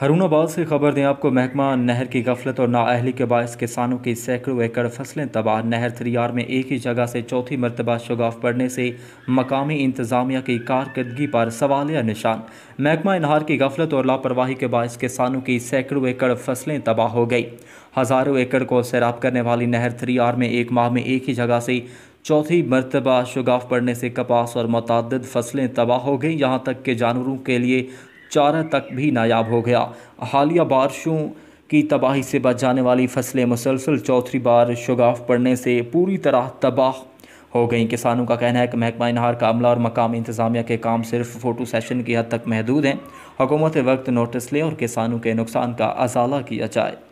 आबाद से खबर दें आपको महकमा नहर की गफलत और नााहली के बायस किसानों की सैकड़ों एकड़ फसलें तबाह नहर थ्रियार में एक ही जगह से चौथी मरतबा शगाफ पड़ने से मकामी इंतजामिया की कारकर्दगी पर सवालिया निशान महकमा इनहार की गफलत और लापरवाही के बायस किसानों की सैकड़ों एकड़ फसलें तबाह हो गई हज़ारों एकड़ को सैराब करने वाली नहर थ्रियार में एक माह में एक ही जगह से चौथी मरतबा शगाफ पड़ने से कपास और मतदद फसलें तबाह हो गई यहाँ तक के जानवरों के लिए चारा तक भी नायाब हो गया हालिया बारिशों की तबाही से बच जाने वाली फसलें मुसलसल चौथी बार शगाफ पड़ने से पूरी तरह तबाह हो गई किसानों का कहना है कि महकमा इनहार का अमला और मकामी इंतजामिया के काम सिर्फ फ़ोटो सेशन की हद तक महदूद हैं हुकूमत वक्त नोटिस लें और किसानों के नुकसान का अजाला किया जाए